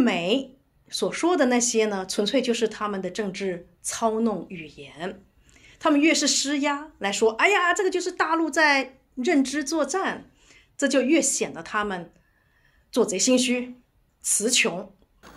美所说的那些呢，纯粹就是他们的政治操弄语言。他们越是施压来说，哎呀，这个就是大陆在认知作战，这就越显得他们做贼心虚、词穷。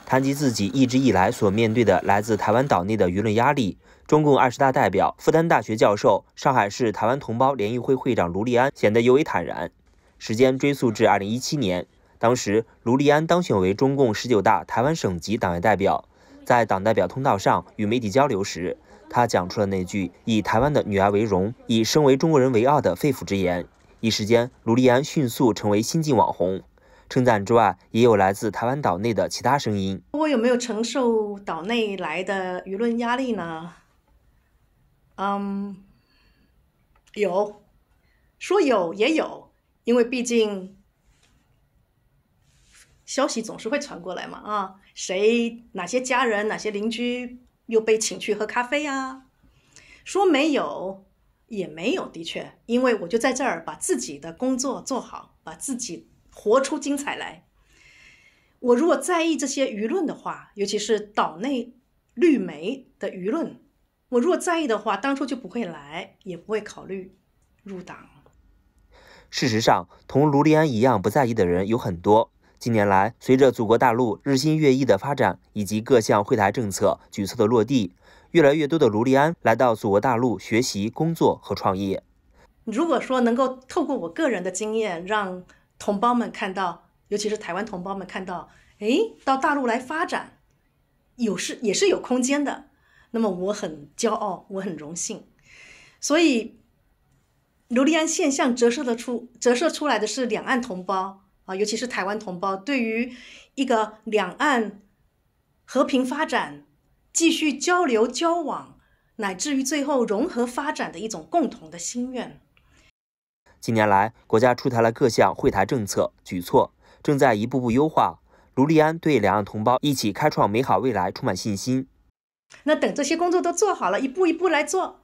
谈及自己一直以来所面对的来自台湾岛内的舆论压力，中共二十大代表、复旦大学教授、上海市台湾同胞联谊会会长卢立安显得尤为坦然。时间追溯至二零一七年。当时，卢丽安当选为中共十九大台湾省级党员代表，在党代表通道上与媒体交流时，他讲出了那句“以台湾的女儿为荣，以身为中国人为傲”的肺腑之言。一时间，卢丽安迅速成为新晋网红。称赞之外，也有来自台湾岛内的其他声音。我有没有承受岛内来的舆论压力呢？嗯，有，说有也有，因为毕竟。消息总是会传过来嘛？啊，谁？哪些家人？哪些邻居又被请去喝咖啡啊？说没有，也没有。的确，因为我就在这儿把自己的工作做好，把自己活出精彩来。我如果在意这些舆论的话，尤其是岛内绿媒的舆论，我如果在意的话，当初就不会来，也不会考虑入党。事实上，同卢利安一样不在意的人有很多。近年来，随着祖国大陆日新月异的发展，以及各项惠台政策举措的落地，越来越多的卢利安来到祖国大陆学习、工作和创业。如果说能够透过我个人的经验，让同胞们看到，尤其是台湾同胞们看到，哎，到大陆来发展，有是也是有空间的，那么我很骄傲，我很荣幸。所以，卢丽安现象折射的出折射出来的是两岸同胞。啊，尤其是台湾同胞对于一个两岸和平发展、继续交流交往，乃至于最后融合发展的一种共同的心愿。近年来，国家出台了各项惠台政策举措，正在一步步优化。卢利安对两岸同胞一起开创美好未来充满信心。那等这些工作都做好了，一步一步来做。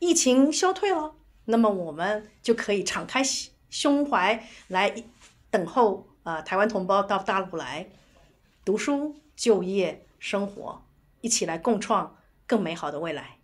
疫情消退了，那么我们就可以敞开心。胸怀来等候，呃，台湾同胞到大陆来读书、就业、生活，一起来共创更美好的未来。